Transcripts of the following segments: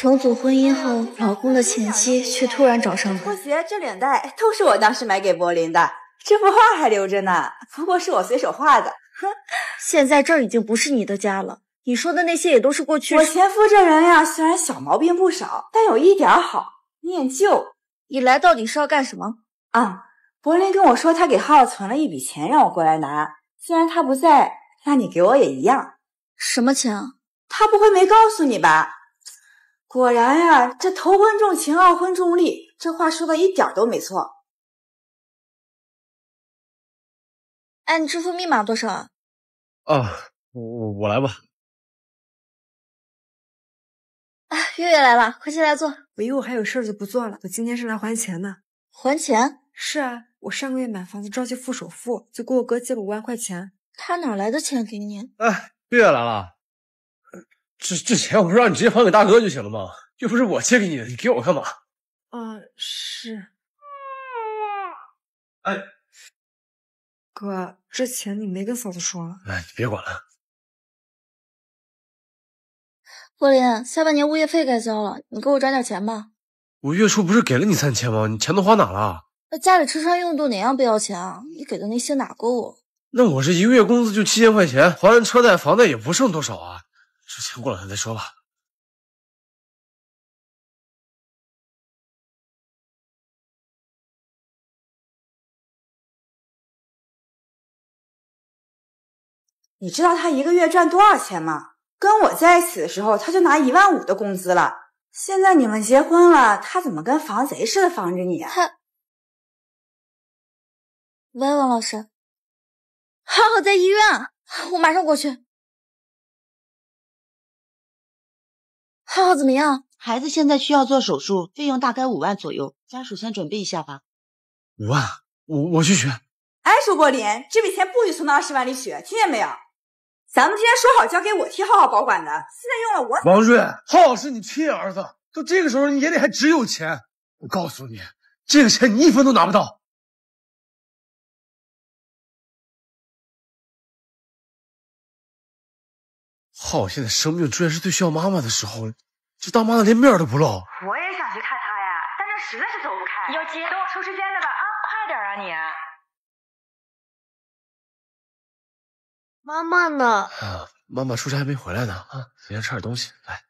重组婚姻后，老公的前妻却突然找上门。拖鞋，这脸带都是我当时买给柏林的。这幅画还留着呢，不过是我随手画的。哼，现在这儿已经不是你的家了。你说的那些也都是过去。我前夫这人呀，虽然小毛病不少，但有一点好，念旧。你来到底是要干什么？啊，柏林跟我说他给浩存了一笔钱，让我过来拿。虽然他不在，那你给我也一样。什么钱？他不会没告诉你吧？果然呀，这头婚重情，二婚重利，这话说的一点都没错。哎，你支付密码多少？啊，我我来吧。啊，月月来了，快进来坐。我一会儿还有事就不坐了。我今天是来还钱的。还钱？是啊，我上个月买房子着急付首付，就给我哥借了五万块钱。他哪来的钱给你？哎，月月来了。这这钱我不是让你直接还给大哥就行了吗？又不是我借给你的，你给我干嘛？啊，是。哎，哥，这钱你没跟嫂子说？哎，你别管了。柏林，下半年物业费该交了，你给我转点钱吧。我月初不是给了你三千吗？你钱都花哪了？那家里吃穿用度哪样不要钱啊？你给的那些哪够那我这一个月工资就七千块钱，还完车贷房贷也不剩多少啊。先过了他再说吧。你知道他一个月赚多少钱吗？跟我在一起的时候，他就拿一万五的工资了。现在你们结婚了，他怎么跟防贼似的防着你？啊？喂，王老师，浩浩在医院，我马上过去。浩浩怎么样？孩子现在需要做手术，费用大概五万左右，家属先准备一下吧。五万，我我去取。哎，舒国林，这笔钱不许从那二十万里取，听见没有？咱们之前说好交给我替浩浩保管的，现在用了我……王瑞，浩浩是你亲儿子，都这个时候你眼里还只有钱？我告诉你，这个钱你一分都拿不到。靠！现在生病，住院是最需要妈妈的时候这当妈的连面都不露。我也想去看他呀，但是实在是走不开。你要急，等我抽时间的吧啊！快点啊你！妈妈呢？啊，妈妈出差还没回来呢啊！先吃点东西，来。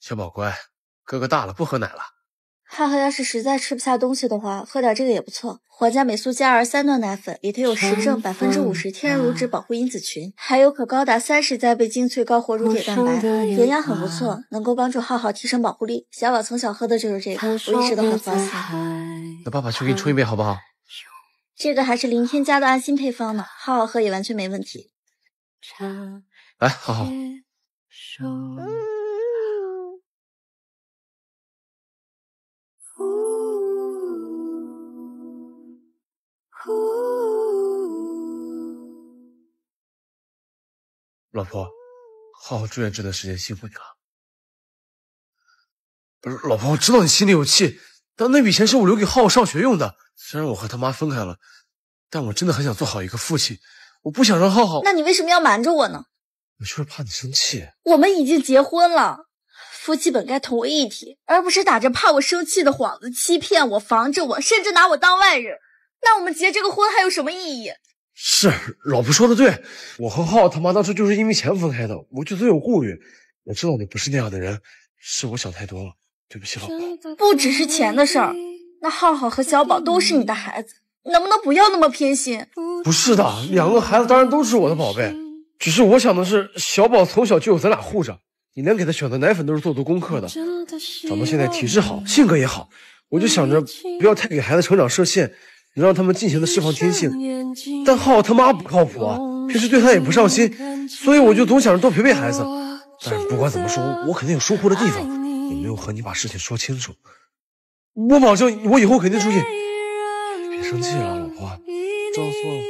小宝乖，哥哥大了，不喝奶了。浩浩要是实在吃不下东西的话，喝点这个也不错。皇家美素佳儿三段奶粉里头有十正百分之五十天然乳脂保护因子群，还有可高达三十再倍精粹高活乳铁蛋白，营养很不错，能够帮助浩浩提升保护力。小宝从小喝的就是这个，我一直都很放心。那爸爸去给你冲一杯好不好？这个还是零添加的安心配方呢，浩浩喝也完全没问题。来，浩浩。老婆，浩浩住院这段时间辛苦你了。不是，老婆，我知道你心里有气，但那笔钱是我留给浩浩上学用的。虽然我和他妈分开了，但我真的很想做好一个父亲，我不想让浩浩……那你为什么要瞒着我呢？我就是怕你生气。我们已经结婚了，夫妻本该同为一体，而不是打着怕我生气的幌子欺骗我、防着我，甚至拿我当外人。那我们结这个婚还有什么意义？是老婆说的对，我和浩他妈当时就是因为钱分开的，我就总有顾虑。我知道你不是那样的人，是我想太多了，对不起老婆。不只是钱的事儿，那浩浩和小宝都是你的孩子，能不能不要那么偏心？不是的，两个孩子当然都是我的宝贝，只是我想的是，小宝从小就有咱俩护着，你连给他选的奶粉都是做足功课的，长到现在体质好，性格也好，我就想着不要太给孩子成长设限。能让他们尽情的释放天性，但浩他妈不靠谱啊！平时对他也不上心，所以我就总想着多陪陪孩子。但是不管怎么说，我肯定有疏忽的地方，也没有和你把事情说清楚。我保证，我以后肯定注意。别生气了，老婆。周父，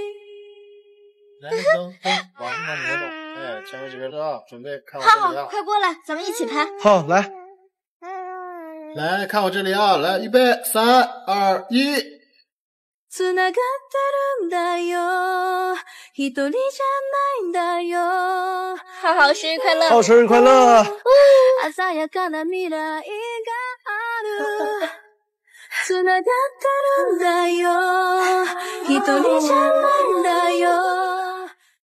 来，灯光，晚上你走。哎，前面几个都啊，准备看我浩浩，快过来，咱们一起拍。浩，来，来看我这里啊，来，预备，三、二、一。好好，生日快乐！好，生日快乐！